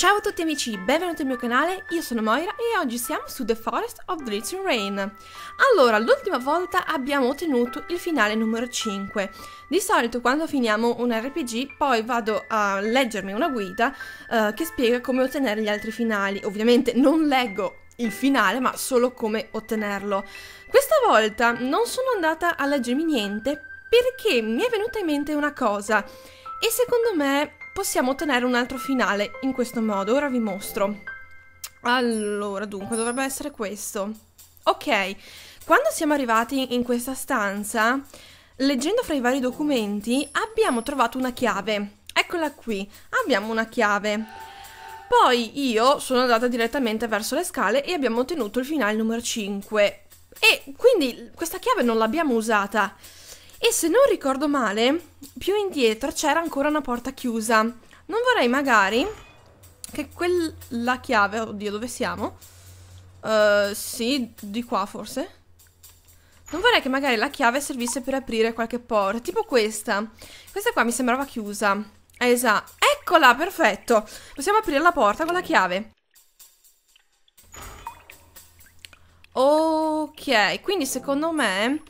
Ciao a tutti amici, benvenuti al mio canale, io sono Moira e oggi siamo su The Forest of Drizzling Rain. Allora, l'ultima volta abbiamo ottenuto il finale numero 5. Di solito quando finiamo un RPG poi vado a leggermi una guida uh, che spiega come ottenere gli altri finali. Ovviamente non leggo il finale ma solo come ottenerlo. Questa volta non sono andata a leggermi niente perché mi è venuta in mente una cosa e secondo me possiamo ottenere un altro finale in questo modo. Ora vi mostro. Allora, dunque, dovrebbe essere questo. Ok, quando siamo arrivati in questa stanza, leggendo fra i vari documenti, abbiamo trovato una chiave. Eccola qui, abbiamo una chiave. Poi io sono andata direttamente verso le scale e abbiamo ottenuto il finale numero 5. E quindi questa chiave non l'abbiamo usata. E se non ricordo male, più indietro c'era ancora una porta chiusa. Non vorrei magari che quella chiave... Oddio, dove siamo? Uh, sì, di qua forse. Non vorrei che magari la chiave servisse per aprire qualche porta, tipo questa. Questa qua mi sembrava chiusa. Esatto. Eccola, perfetto. Possiamo aprire la porta con la chiave. Ok, quindi secondo me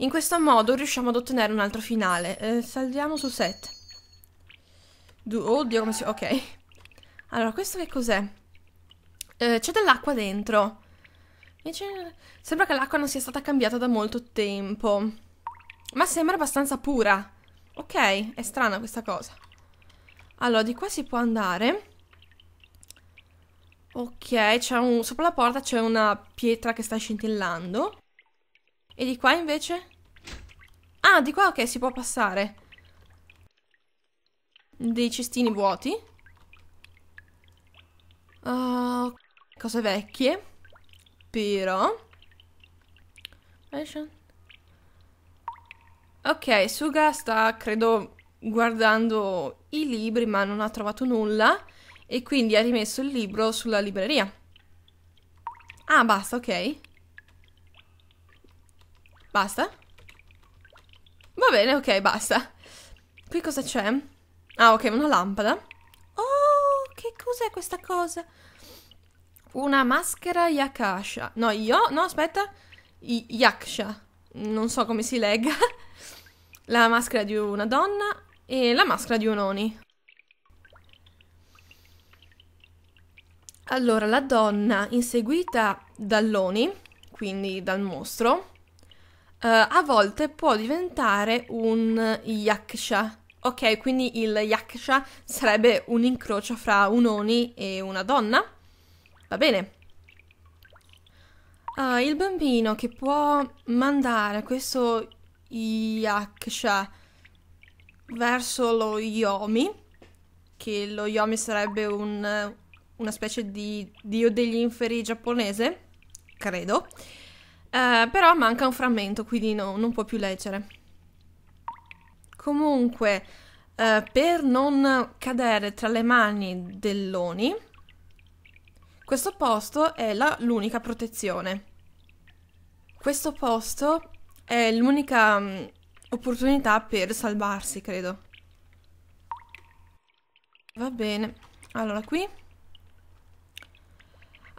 in questo modo riusciamo ad ottenere un altro finale. Eh, saldiamo su 7. oddio, come si... Ok. Allora, questo che cos'è? Eh, c'è dell'acqua dentro. Sembra che l'acqua non sia stata cambiata da molto tempo. Ma sembra abbastanza pura. Ok, è strana questa cosa. Allora, di qua si può andare. Ok, un... sopra la porta c'è una pietra che sta scintillando. E di qua invece? Ah, di qua ok, si può passare. Dei cestini vuoti. Uh, cose vecchie. Però... Ok, Suga sta, credo, guardando i libri, ma non ha trovato nulla. E quindi ha rimesso il libro sulla libreria. Ah, basta, ok. Basta? Va bene, ok, basta. Qui cosa c'è? Ah, ok, una lampada. Oh, che cos'è questa cosa? Una maschera Yakasha. No, io... No, aspetta. I yaksha. Non so come si legga. La maschera di una donna e la maschera di un Oni. Allora, la donna inseguita dall'Oni, quindi dal mostro, eh, a volte può diventare un yaksha. Ok, quindi il yaksha sarebbe un incrocio fra un oni e una donna. Va bene. Uh, il bambino che può mandare questo yaksha verso lo yomi, che lo yomi sarebbe un, una specie di dio degli inferi giapponese, credo, eh, però manca un frammento, quindi no, non può più leggere. Comunque, eh, per non cadere tra le mani dell'Oni, questo posto è l'unica protezione. Questo posto è l'unica mm, opportunità per salvarsi, credo. Va bene. Allora, qui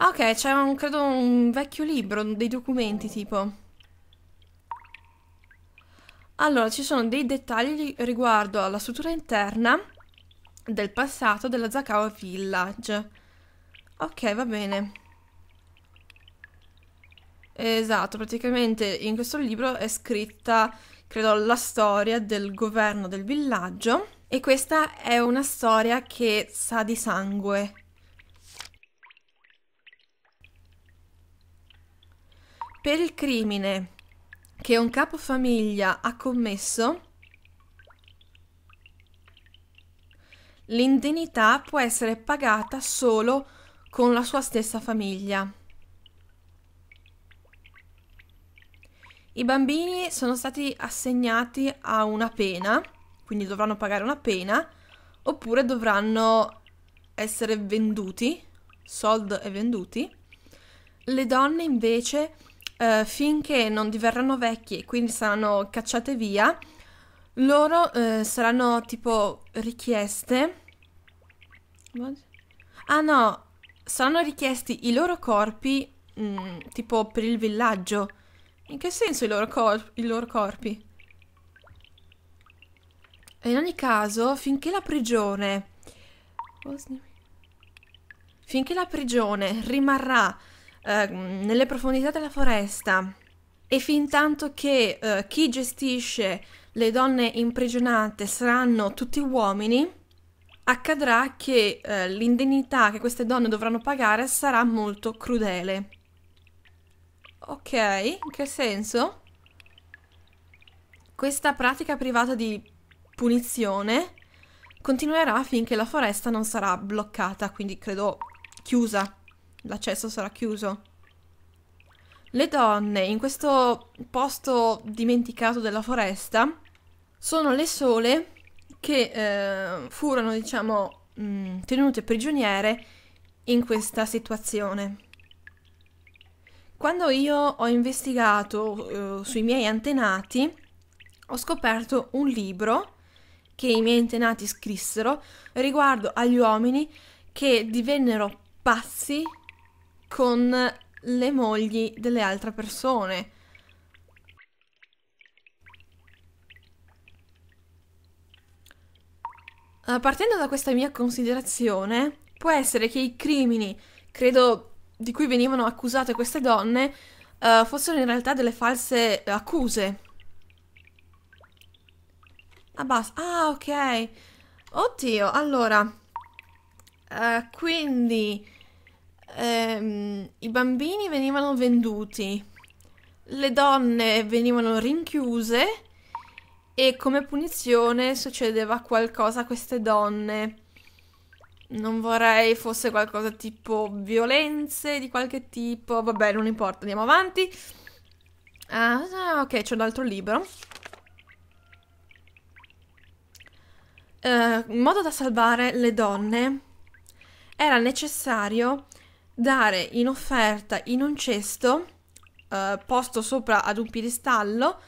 Ah, ok, c'è un, credo, un vecchio libro, dei documenti tipo. Allora, ci sono dei dettagli riguardo alla struttura interna del passato della Zakawa Village. Ok, va bene. Esatto, praticamente in questo libro è scritta, credo, la storia del governo del villaggio e questa è una storia che sa di sangue. per il crimine che un capo famiglia ha commesso, l'indennità può essere pagata solo con la sua stessa famiglia. I bambini sono stati assegnati a una pena, quindi dovranno pagare una pena, oppure dovranno essere venduti, sold e venduti. Le donne invece eh, finché non diverranno vecchi e quindi saranno cacciate via, loro eh, saranno tipo richieste. Ah no, saranno richiesti i loro corpi mh, mm, tipo per il villaggio. In che senso i loro, cor- i loro corpi? E in ogni caso, finché la prigione... Finché la prigione rimarrà Ehm, nelle profondità della foresta e fin tanto che eh, chi gestisce le donne imprigionate saranno tutti uomini, accadrà che eh, l'indennità che queste donne dovranno pagare sarà molto crudele. Ok, in che senso? Questa pratica privata di punizione continuerà finché la foresta non sarà bloccata, quindi credo chiusa l'accesso sarà chiuso. Le donne in questo posto dimenticato della foresta sono le sole che eh, furono, diciamo, mh, mm, tenute prigioniere in questa situazione. Quando io ho investigato eh, sui miei antenati, ho scoperto un libro che i miei antenati scrissero riguardo agli uomini che divennero pazzi con le mogli delle altre persone. Ah, partendo da questa mia considerazione, può essere che i crimini, credo, di cui venivano accusate queste donne, uh, fossero in realtà delle false accuse. Ah, Ah, ok. Oddio, allora... Uh, quindi ehm, i bambini venivano venduti, le donne venivano rinchiuse e come punizione succedeva qualcosa a queste donne. Non vorrei fosse qualcosa tipo violenze di qualche tipo, vabbè non importa, andiamo avanti. Ah, ok, c'è eh, un altro libro. Uh, modo da salvare le donne era necessario dare in offerta in un cesto eh, posto sopra ad un piedistallo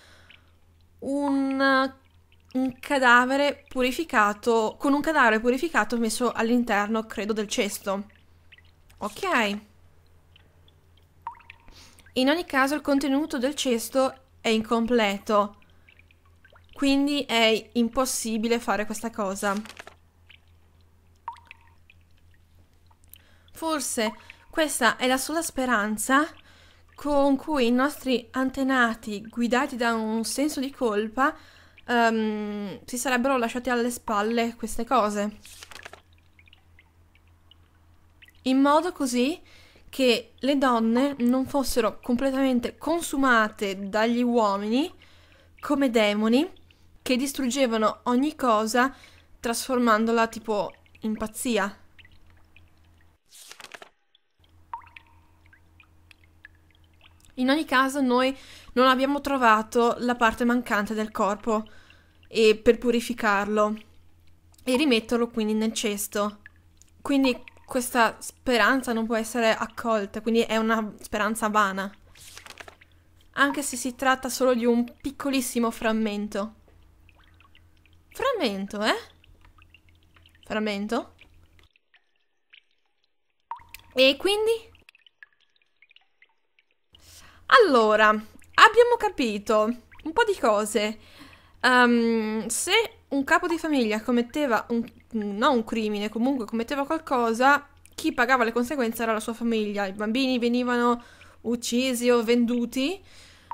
un, un cadavere purificato con un cadavere purificato messo all'interno credo del cesto ok in ogni caso il contenuto del cesto è incompleto quindi è impossibile fare questa cosa forse questa è la sola speranza con cui i nostri antenati, guidati da un senso di colpa, um, si sarebbero lasciati alle spalle queste cose. In modo così che le donne non fossero completamente consumate dagli uomini come demoni che distruggevano ogni cosa trasformandola tipo in pazzia. In ogni caso noi non abbiamo trovato la parte mancante del corpo e per purificarlo e rimetterlo quindi nel cesto. Quindi questa speranza non può essere accolta, quindi è una speranza vana, anche se si tratta solo di un piccolissimo frammento. Frammento, eh? Frammento? E quindi? Allora, abbiamo capito un po' di cose. Um, se un capo di famiglia commetteva un, non un crimine, comunque commetteva qualcosa, chi pagava le conseguenze era la sua famiglia. I bambini venivano uccisi o venduti,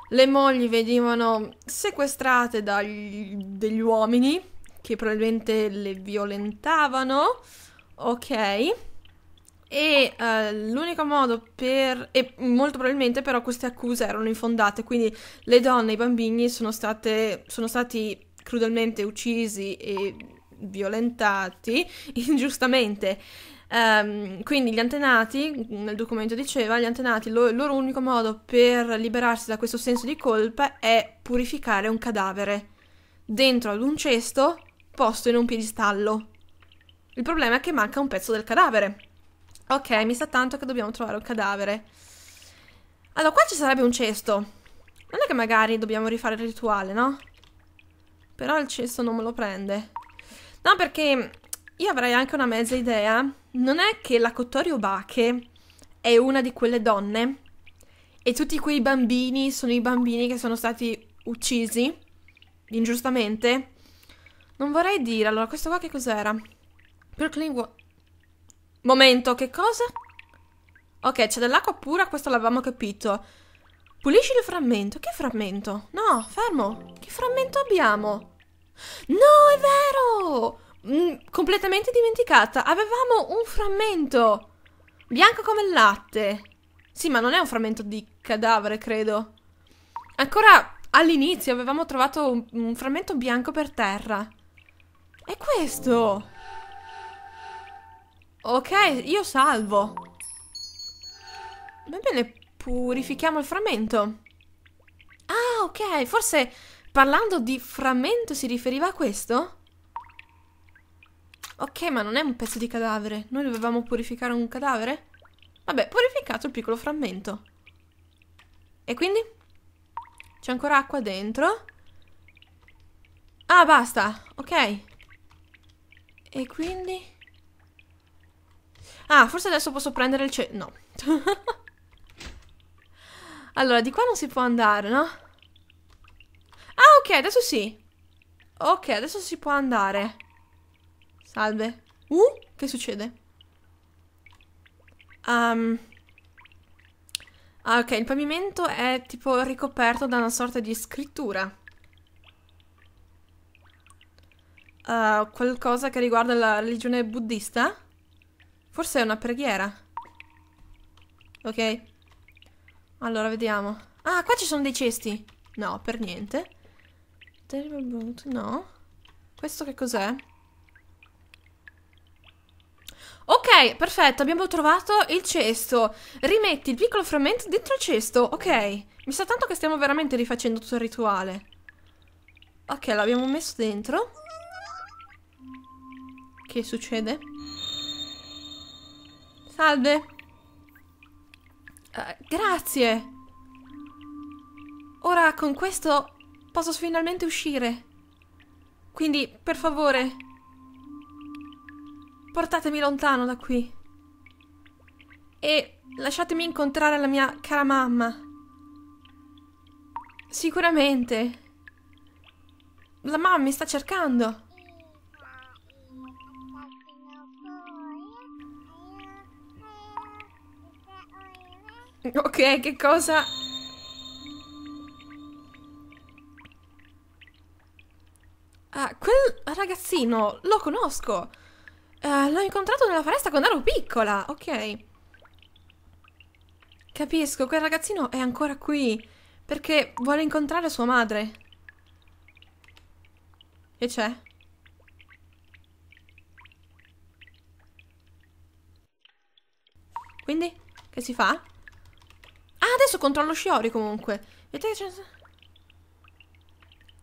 le mogli venivano sequestrate dagli uomini che probabilmente le violentavano. Ok. E uh, l'unico modo per... e molto probabilmente però queste accuse erano infondate, quindi le donne e i bambini sono, state, sono stati crudelmente uccisi e violentati ingiustamente. Um, quindi gli antenati, nel documento diceva, gli antenati, lo, il loro unico modo per liberarsi da questo senso di colpa è purificare un cadavere dentro ad un cesto posto in un piedistallo. Il problema è che manca un pezzo del cadavere. Ok, mi sa tanto che dobbiamo trovare un cadavere. Allora, qua ci sarebbe un cesto. Non è che magari dobbiamo rifare il rituale, no? Però il cesto non me lo prende. No, perché io avrei anche una mezza idea. Non è che la Cottorio Bache è una di quelle donne e tutti quei bambini sono i bambini che sono stati uccisi ingiustamente? Non vorrei dire. Allora, questo qua che cos'era? Brooklyn... Momento, che cosa? Ok, c'è dell'acqua pura, questo l'avevamo capito. Pulisci il frammento. Che frammento? No, fermo. Che frammento abbiamo? No, è vero! Mm, completamente dimenticata. Avevamo un frammento. Bianco come il latte. Sì, ma non è un frammento di cadavere, credo. Ancora all'inizio avevamo trovato un, un frammento bianco per terra. È questo! Ok, io salvo. Va bene, purifichiamo il frammento. Ah, ok, forse parlando di frammento si riferiva a questo? Ok, ma non è un pezzo di cadavere. Noi dovevamo purificare un cadavere? Vabbè, purificato il piccolo frammento. E quindi? C'è ancora acqua dentro. Ah, basta. Ok. E quindi... Ah, forse adesso posso prendere il cielo. No. allora, di qua non si può andare, no? Ah, ok, adesso sì. Ok, adesso si può andare. Salve. Uh, che succede? Um... Ah, ok, il pavimento è tipo ricoperto da una sorta di scrittura. Uh, qualcosa che riguarda la religione buddista? Forse è una preghiera. Ok. Allora, vediamo. Ah, qua ci sono dei cesti. No, per niente. No. Questo che cos'è? Ok, perfetto, abbiamo trovato il cesto. Rimetti il piccolo frammento dentro il cesto, ok. Mi sa tanto che stiamo veramente rifacendo tutto il rituale. Ok, l'abbiamo messo dentro. Che succede? Salve. Uh, grazie. Ora con questo posso finalmente uscire. Quindi, per favore, portatemi lontano da qui. E lasciatemi incontrare la mia cara mamma. Sicuramente. La mamma mi sta cercando. Ok, che cosa... Ah, quel ragazzino lo conosco. Uh, l'ho incontrato nella foresta quando ero piccola. Ok. Capisco, quel ragazzino è ancora qui. Perché vuole incontrare sua madre. E c'è? Quindi, che si fa? Ah, adesso controllo Shiori comunque. Vedete che c'è...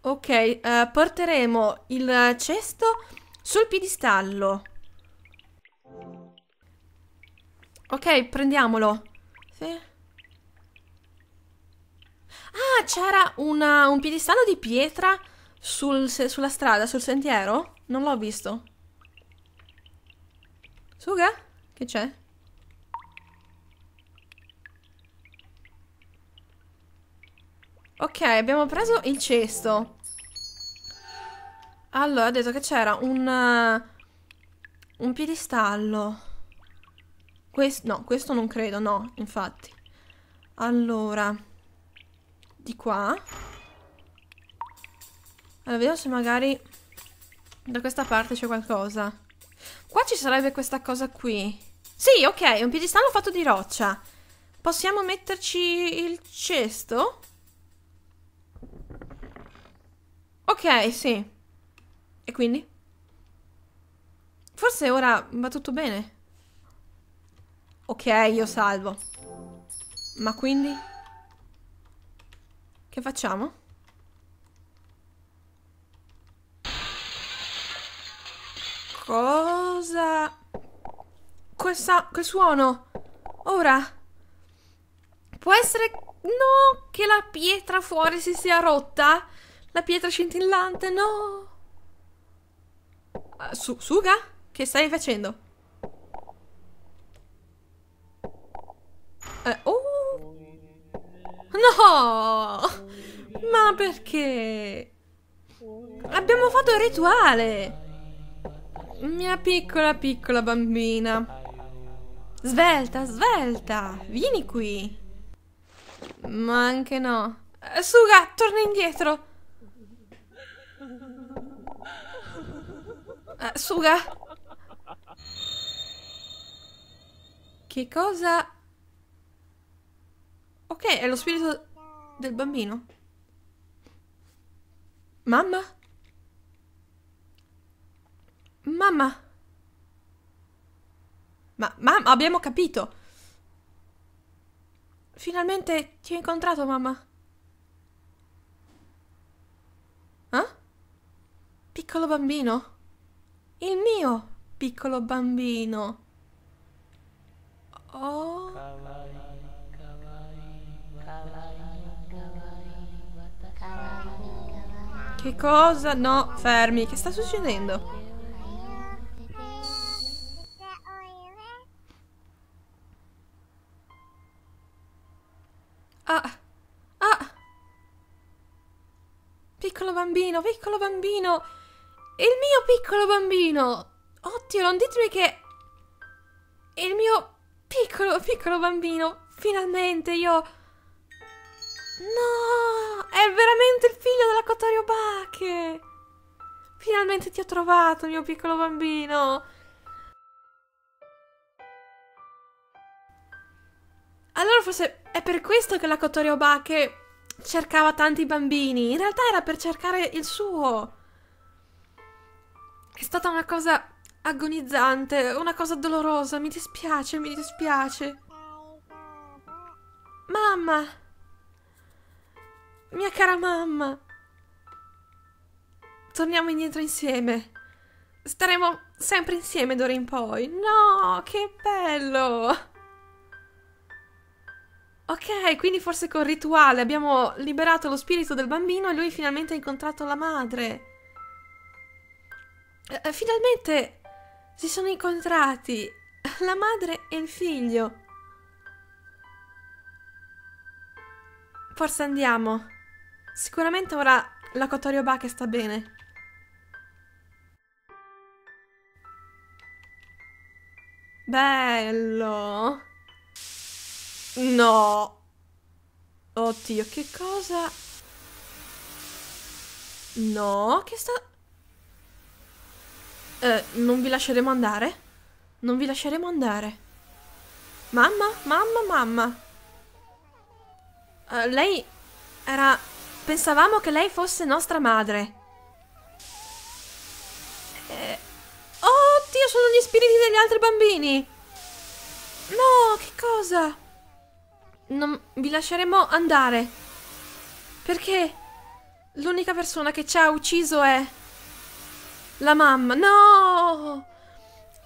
Ok, uh, porteremo il cesto sul piedistallo. Ok, prendiamolo. Sì. Ah, c'era un piedistallo di pietra sul, sulla strada, sul sentiero? Non l'ho visto. Suga? Che c'è? Ok, abbiamo preso il cesto. Allora, ha detto che c'era un... Uh, un piedistallo. Questo... No, questo non credo, no, infatti. Allora... Di qua. Allora, vediamo se magari... Da questa parte c'è qualcosa. Qua ci sarebbe questa cosa qui. Sì, ok, un piedistallo fatto di roccia. Possiamo metterci il cesto? Ok, sì. E quindi? Forse ora va tutto bene. Ok, io salvo. Ma quindi? Che facciamo? Cosa? Questa, quel suono. Ora. Può essere... No, che la pietra fuori si sia rotta? La pietra scintillante, no! Ah, su Suga? Che stai facendo? Eh, oh! No! Ma perché? Abbiamo fatto il rituale! Mia piccola piccola bambina. Svelta, svelta! Vieni qui! Ma anche no. Eh, Suga, torna indietro! Eh, suga! Che cosa... Ok, è lo spirito del bambino. Mamma? Mamma? Ma, mamma, abbiamo capito! Finalmente ti ho incontrato, mamma. Eh? Piccolo bambino? Il mio, piccolo bambino. Oh. Che cosa? No, fermi. Che sta succedendo? Ah. Ah. Piccolo bambino, piccolo bambino. Il mio piccolo bambino! Oddio, non ditemi che... Il mio piccolo, piccolo bambino! Finalmente io... No! È veramente il figlio della Cotorio Bache! Finalmente ti ho trovato, mio piccolo bambino! Allora forse è per questo che la Cotorio Bache cercava tanti bambini. In realtà era per cercare il suo. È stata una cosa agonizzante, una cosa dolorosa, mi dispiace, mi dispiace. Mamma! Mia cara mamma! Torniamo indietro insieme. Staremo sempre insieme d'ora in poi. No, che bello! Ok, quindi forse col rituale abbiamo liberato lo spirito del bambino e lui finalmente ha incontrato la madre. Eh, eh, finalmente si sono incontrati la madre e il figlio. Forse andiamo. Sicuramente ora la Cotorio Bache sta bene. Bello. No. Oddio, che cosa? No, che sta... Eh, non vi lasceremo andare? Non vi lasceremo andare. Mamma, mamma, mamma. Eh, lei era... Pensavamo che lei fosse nostra madre. Eh... Oh, sono gli spiriti degli altri bambini. No, che cosa? Non vi lasceremo andare. Perché l'unica persona che ci ha ucciso è... La mamma. No!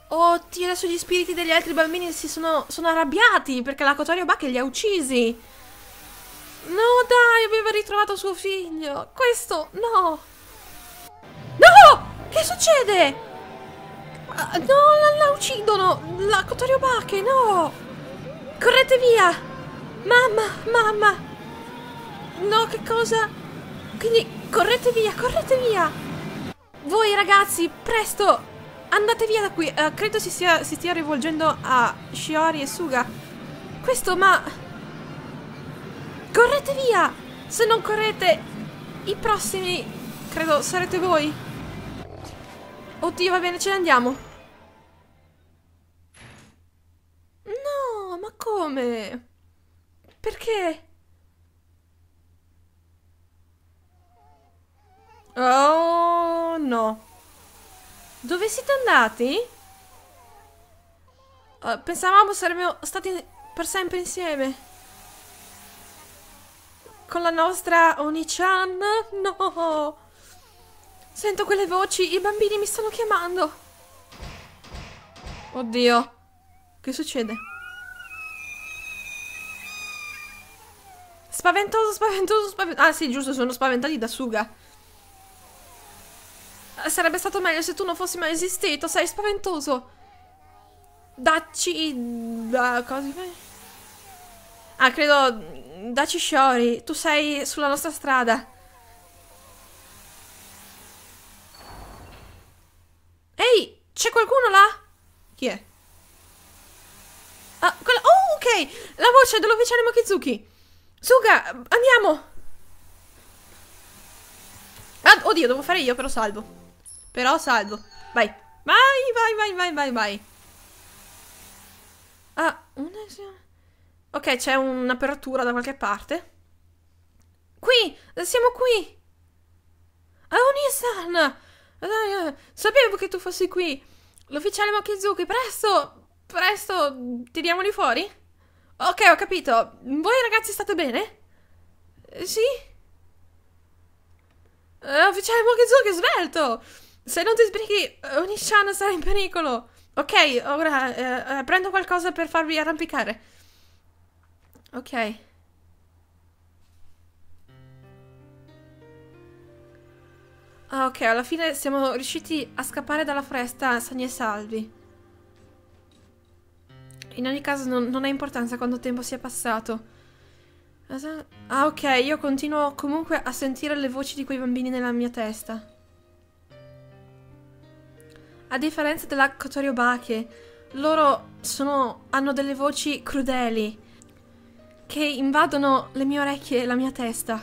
Oddio, adesso gli spiriti degli altri bambini si sono, sono arrabbiati perché la Cotorio Obake li ha uccisi. No, dai, aveva ritrovato suo figlio. Questo, no. No! Che succede? Ah, no, la, la uccidono. La Cotorio Obake, no. Correte via. Mamma, mamma. No, che cosa? Quindi correte via, correte via. Voi ragazzi, presto! Andate via da qui! Uh, credo si, sia, si stia rivolgendo a Shiori e Suga. Questo, ma... Correte via! Se non correte, i prossimi, credo, sarete voi. Oddio, va bene, ce ne andiamo. No, ma come? Perché? Oh no. Dove siete andati? Uh, pensavamo saremmo stati per sempre insieme. Con la nostra Oni-chan? No. Sento quelle voci, i bambini mi stanno chiamando. Oddio. Che succede? Spaventoso, spaventoso, spaventoso. Ah sì, giusto, sono spaventati da Suga. Sarebbe stato meglio se tu non fossi mai esistito, sei spaventoso. Dacci... Da, cosa Ah, credo... Dacci Shori, tu sei sulla nostra strada. Ehi, c'è qualcuno là? Chi è? Ah, quella... Oh, ok! La voce dell'ufficiale Mokizuki. Suga, andiamo! Ah, oddio, devo fare io, però salvo. Però salvo. Vai. Vai, vai, vai, vai, vai, vai. Ah, una... Ok, c'è un'apertura da qualche parte. Qui! Siamo qui! Aonisan! Ah, eh, sapevo che tu fossi qui! L'ufficiale Mokizuki, presto! Presto! Tiriamoli fuori? Ok, ho capito. Voi ragazzi state bene? Sì? Uh, ufficiale Mokizuki, svelto! Se non ti sbrighi, eh, Onishan sarà in pericolo. Ok, ora eh, eh, prendo qualcosa per farvi arrampicare. Ok. Ah, ok, alla fine siamo riusciti a scappare dalla foresta sani e salvi. In ogni caso non, non ha importanza quanto tempo sia passato. Ah, ok, io continuo comunque a sentire le voci di quei bambini nella mia testa. A differenza della Kotoriobake, loro sono, hanno delle voci crudeli che invadono le mie orecchie e la mia testa.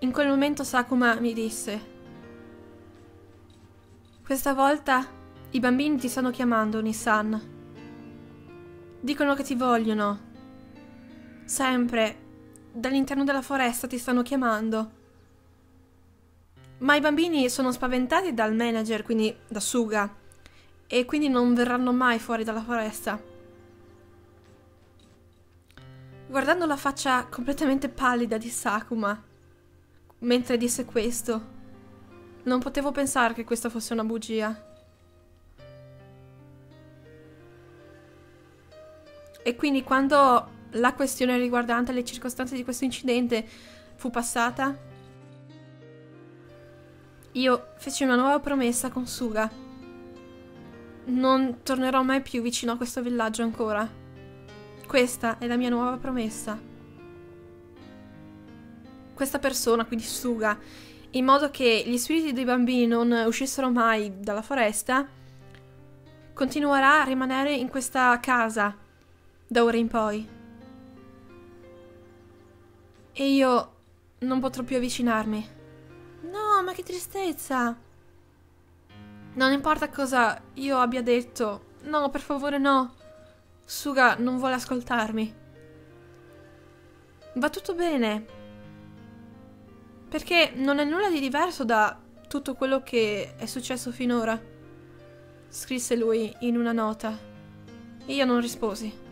In quel momento Sakuma mi disse Questa volta i bambini ti stanno chiamando, Nissan. Dicono che ti vogliono. Sempre. Dall'interno della foresta ti stanno chiamando. Ma i bambini sono spaventati dal manager, quindi da Suga, e quindi non verranno mai fuori dalla foresta. Guardando la faccia completamente pallida di Sakuma, mentre disse questo, non potevo pensare che questa fosse una bugia. E quindi quando la questione riguardante le circostanze di questo incidente fu passata, io feci una nuova promessa con Suga. Non tornerò mai più vicino a questo villaggio ancora. Questa è la mia nuova promessa. Questa persona, quindi Suga, in modo che gli spiriti dei bambini non uscissero mai dalla foresta, continuerà a rimanere in questa casa da ora in poi. E io non potrò più avvicinarmi ma che tristezza. Non importa cosa io abbia detto. No, per favore no. Suga non vuole ascoltarmi. Va tutto bene. Perché non è nulla di diverso da tutto quello che è successo finora. Scrisse lui in una nota. Io non risposi.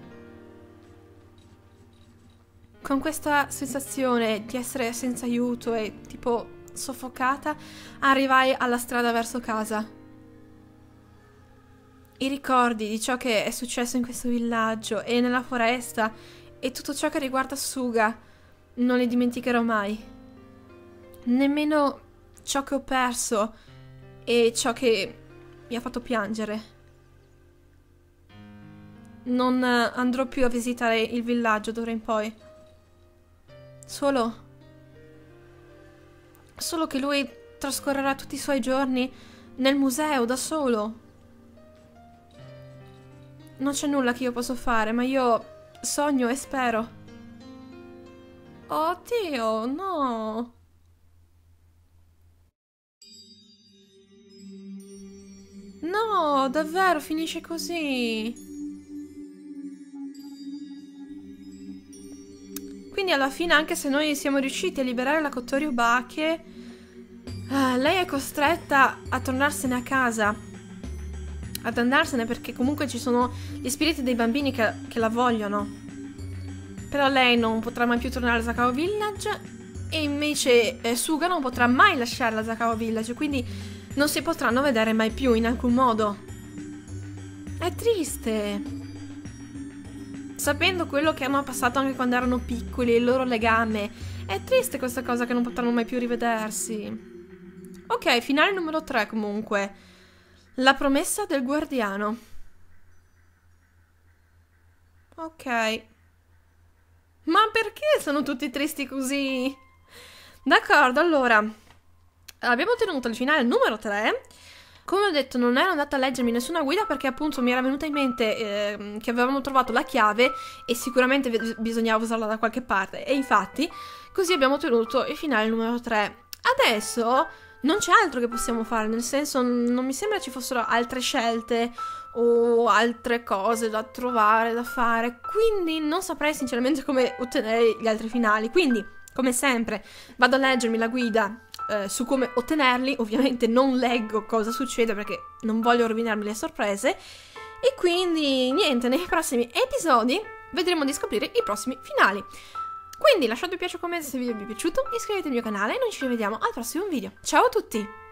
Con questa sensazione di essere senza aiuto e tipo soffocata, arrivai alla strada verso casa. I ricordi di ciò che è successo in questo villaggio e nella foresta e tutto ciò che riguarda Suga non li dimenticherò mai. Nemmeno ciò che ho perso e ciò che mi ha fatto piangere. Non andrò più a visitare il villaggio d'ora in poi. Solo Solo che lui trascorrerà tutti i suoi giorni nel museo da solo. Non c'è nulla che io posso fare, ma io sogno e spero. Oh Dio, no! No, davvero finisce così. Quindi alla fine anche se noi siamo riusciti a liberare la Kotori Ubake, eh, lei è costretta a tornarsene a casa. Ad andarsene perché comunque ci sono gli spiriti dei bambini che, che la vogliono. Però lei non potrà mai più tornare a Sakao Village e invece eh, Suga non potrà mai lasciare la Zakawa Village, quindi non si potranno vedere mai più in alcun modo. È triste sapendo quello che hanno passato anche quando erano piccoli, e il loro legame. È triste questa cosa che non potranno mai più rivedersi. Ok, finale numero 3 comunque. La promessa del guardiano. Ok. Ma perché sono tutti tristi così? D'accordo, allora. Abbiamo ottenuto il finale numero 3 come ho detto, non ero andata a leggermi nessuna guida perché appunto mi era venuta in mente eh, che avevamo trovato la chiave e sicuramente bisognava usarla da qualche parte. E infatti, così abbiamo ottenuto il finale numero 3. Adesso non c'è altro che possiamo fare, nel senso non mi sembra ci fossero altre scelte o altre cose da trovare, da fare, quindi non saprei sinceramente come ottenere gli altri finali. Quindi, come sempre, vado a leggermi la guida eh, su come ottenerli. Ovviamente non leggo cosa succede perché non voglio rovinarmi le sorprese. E quindi niente, nei prossimi episodi vedremo di scoprire i prossimi finali. Quindi lasciate un piace commento se il video vi è piaciuto, iscrivetevi al mio canale e noi ci vediamo al prossimo video. Ciao a tutti!